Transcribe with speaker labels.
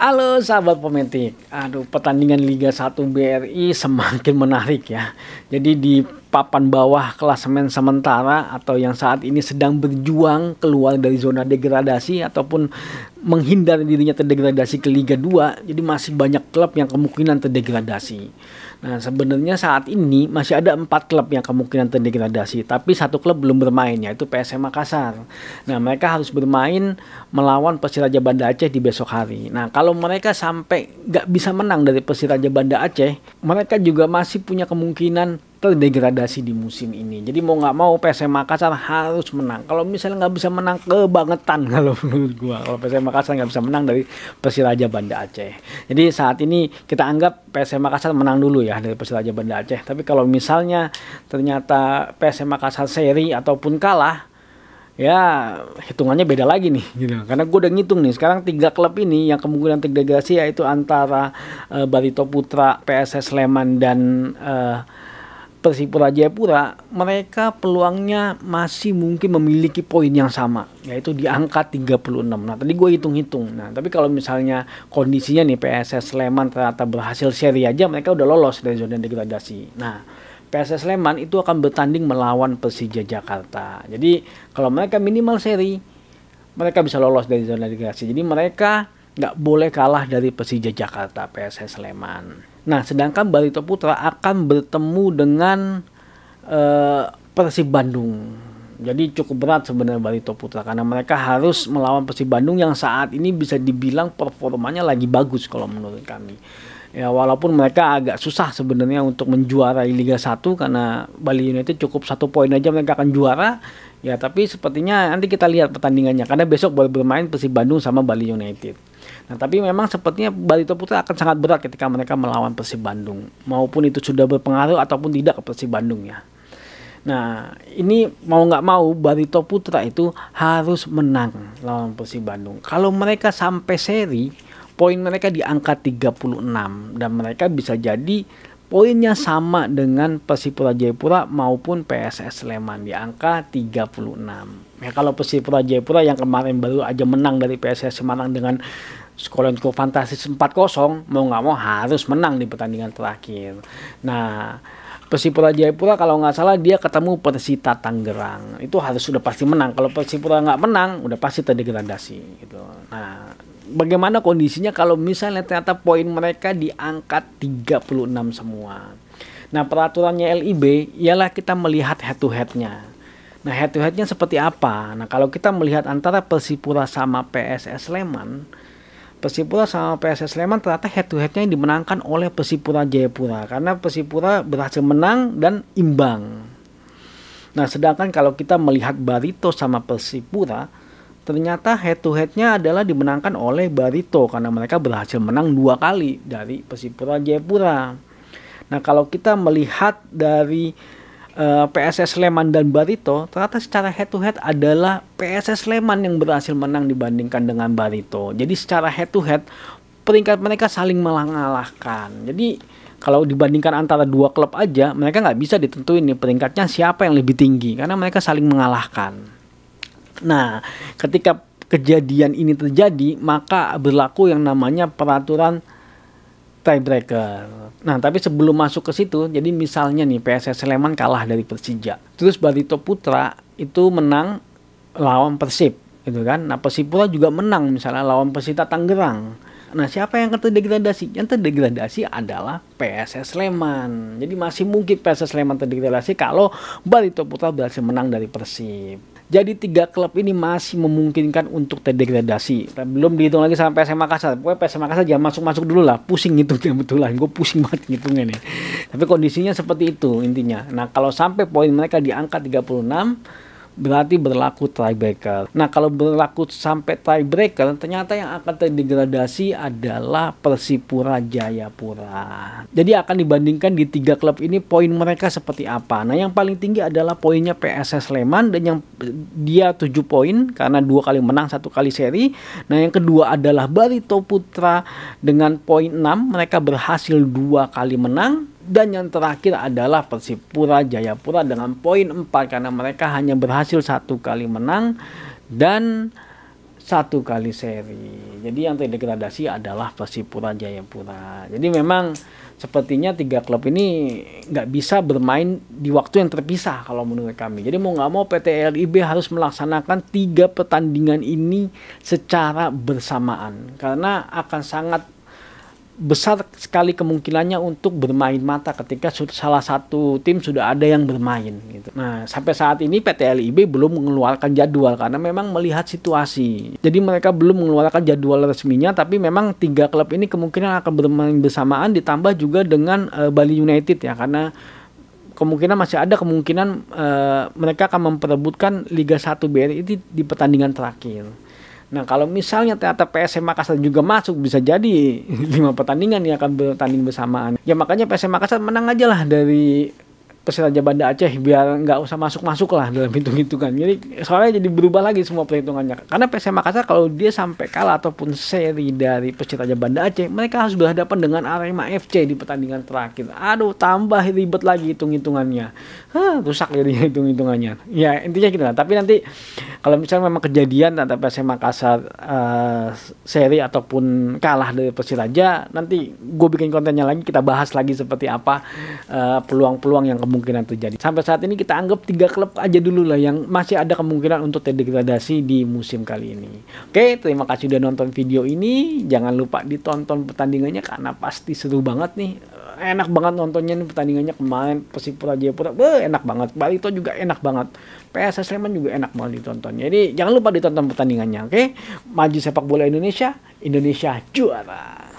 Speaker 1: Halo sahabat pemetik, aduh pertandingan Liga 1 BRI semakin menarik ya. Jadi di papan bawah klasemen sementara atau yang saat ini sedang berjuang keluar dari zona degradasi ataupun menghindar dirinya terdegradasi ke Liga 2, jadi masih banyak klub yang kemungkinan terdegradasi. Nah, sebenarnya saat ini masih ada empat klub yang kemungkinan terdegradasi, tapi satu klub belum bermain yaitu PSM Makassar. Nah, mereka harus bermain melawan Persiraja Banda Aceh di besok hari. Nah, kalau mereka sampai nggak bisa menang dari Persiraja Banda Aceh, mereka juga masih punya kemungkinan terdegradasi di musim ini. Jadi mau nggak mau PSM Makassar harus menang. Kalau misalnya nggak bisa menang kebangetan kalau menurut gua. Kalau PSM Makassar nggak bisa menang dari Persiraja Banda Aceh. Jadi saat ini kita anggap PSM Makassar menang dulu ya dari Persiraja Banda Aceh. Tapi kalau misalnya ternyata PSM Makassar seri ataupun kalah ya hitungannya beda lagi nih gitu karena gue udah ngitung nih sekarang tiga klub ini yang kemungkinan terdegradasi yaitu antara uh, Barito Putra PSS Sleman dan uh, Persipura Jayapura, mereka peluangnya masih mungkin memiliki poin yang sama, yaitu di angka 36. Nah, tadi gue hitung-hitung. Nah, tapi kalau misalnya kondisinya nih PSS Sleman ternyata berhasil seri aja, mereka udah lolos dari zona degradasi. Nah, PSS Sleman itu akan bertanding melawan Persija Jakarta. Jadi, kalau mereka minimal seri, mereka bisa lolos dari zona degradasi. Jadi, mereka nggak boleh kalah dari Persija Jakarta, PSS Sleman. Nah, sedangkan Barito Putra akan bertemu dengan eh, Persib Bandung. Jadi cukup berat sebenarnya Barito Putra karena mereka harus melawan Persib Bandung yang saat ini bisa dibilang performanya lagi bagus kalau menurut kami. Ya, walaupun mereka agak susah sebenarnya untuk menjuarai Liga 1 karena Bali United cukup satu poin aja mereka akan juara. Ya, tapi sepertinya nanti kita lihat pertandingannya karena besok baru bermain Persib Bandung sama Bali United. Nah, tapi memang sepertinya Barito Putra akan sangat berat ketika mereka melawan Persib Bandung, maupun itu sudah berpengaruh ataupun tidak ke Persib Bandung ya. Nah, ini mau nggak mau Barito Putra itu harus menang lawan Persib Bandung. Kalau mereka sampai seri, poin mereka di angka 36 dan mereka bisa jadi poinnya sama dengan Persipura Jayapura maupun PSS Sleman di angka 36. Ya kalau Persipura Jayapura yang kemarin baru aja menang dari PSS Semarang dengan Sekolah untuk fantasi 4-0 mau nggak mau harus menang di pertandingan terakhir. Nah, Persipura Jayapura kalau nggak salah dia ketemu Persita Tangerang itu harus sudah pasti menang kalau Persipura nggak menang udah pasti terdegradasi gitu nah bagaimana kondisinya kalau misalnya ternyata poin mereka diangkat 36 semua nah peraturannya LIB ialah kita melihat head to headnya nah head to headnya seperti apa nah kalau kita melihat antara Persipura sama PSS Sleman Persipura sama PSS Sleman ternyata head to headnya yang dimenangkan oleh Persipura Jayapura karena Persipura berhasil menang dan imbang. Nah sedangkan kalau kita melihat Barito sama Persipura ternyata head to headnya adalah dimenangkan oleh Barito karena mereka berhasil menang dua kali dari Persipura Jayapura. Nah kalau kita melihat dari Eh, PSS Sleman dan Barito ternyata secara head to head adalah PSS Sleman yang berhasil menang dibandingkan dengan Barito. Jadi secara head to head peringkat mereka saling mengalahkan. Jadi kalau dibandingkan antara dua klub aja mereka nggak bisa ditentuin nih peringkatnya siapa yang lebih tinggi karena mereka saling mengalahkan. Nah, ketika kejadian ini terjadi maka berlaku yang namanya peraturan tiebreaker. Nah, tapi sebelum masuk ke situ, jadi misalnya nih PSS Sleman kalah dari Persija. Terus Barito Putra itu menang lawan Persib, gitu kan. Nah, Persib Persipura juga menang misalnya lawan Persita Tangerang. Nah, siapa yang terdegradasi? Yang terdegradasi adalah PSS Sleman. Jadi masih mungkin PSS Sleman terdegradasi kalau Barito Putra berhasil menang dari Persib. Jadi tiga klub ini masih memungkinkan untuk terdegradasi. Belum dihitung lagi sama PSM Makassar. Pokoknya PSM Makassar jangan masuk-masuk dulu lah. Pusing gitu lah. Gue pusing banget ngitungnya nih. Tapi kondisinya seperti itu intinya. Nah kalau sampai poin mereka di angka 36 berarti berlaku tiebreaker. Nah, kalau berlaku sampai tiebreaker, ternyata yang akan terdegradasi adalah Persipura Jayapura. Jadi akan dibandingkan di tiga klub ini poin mereka seperti apa. Nah, yang paling tinggi adalah poinnya PSS Sleman dan yang dia 7 poin karena dua kali menang, satu kali seri. Nah, yang kedua adalah Barito Putra dengan poin enam. mereka berhasil dua kali menang dan yang terakhir adalah Persipura Jayapura dengan poin 4 karena mereka hanya berhasil satu kali menang dan satu kali seri. Jadi yang terdegradasi adalah Persipura Jayapura. Jadi memang sepertinya tiga klub ini nggak bisa bermain di waktu yang terpisah kalau menurut kami. Jadi mau nggak mau PT LIB harus melaksanakan tiga pertandingan ini secara bersamaan karena akan sangat besar sekali kemungkinannya untuk bermain mata ketika salah satu tim sudah ada yang bermain gitu. Nah, sampai saat ini PT LIB belum mengeluarkan jadwal karena memang melihat situasi. Jadi mereka belum mengeluarkan jadwal resminya tapi memang tiga klub ini kemungkinan akan bermain bersamaan ditambah juga dengan uh, Bali United ya karena kemungkinan masih ada kemungkinan uh, mereka akan memperebutkan Liga 1 BRI di, di pertandingan terakhir. Nah kalau misalnya ternyata PSM Makassar juga masuk bisa jadi lima pertandingan yang akan bertanding bersamaan. Ya makanya PSM Makassar menang aja lah dari Persiraja Banda Aceh biar nggak usah masuk-masuk lah dalam hitung-hitungan. Jadi soalnya jadi berubah lagi semua perhitungannya. Karena PSM Makassar kalau dia sampai kalah ataupun seri dari Persiraja Banda Aceh, mereka harus berhadapan dengan Arema FC di pertandingan terakhir. Aduh, tambah ribet lagi hitung-hitungannya. Hah, rusak jadinya hitung-hitungannya. Ya intinya gitu lah. Tapi nanti kalau misalnya memang kejadian antara PSM Makassar uh, seri ataupun kalah dari Persiraja nanti gue bikin kontennya lagi kita bahas lagi seperti apa eh, peluang-peluang uh, peluang -peluang yang kemungkinan terjadi sampai saat ini kita anggap tiga klub aja dulu lah yang masih ada kemungkinan untuk terdegradasi di musim kali ini oke terima kasih sudah nonton video ini jangan lupa ditonton pertandingannya karena pasti seru banget nih enak banget nontonnya ini pertandingannya kemarin Persipura Jayapura Beuh, enak banget Barito juga enak banget PSS Sleman juga enak banget ditonton jadi jangan lupa ditonton pertandingannya oke okay? maju sepak bola Indonesia Indonesia juara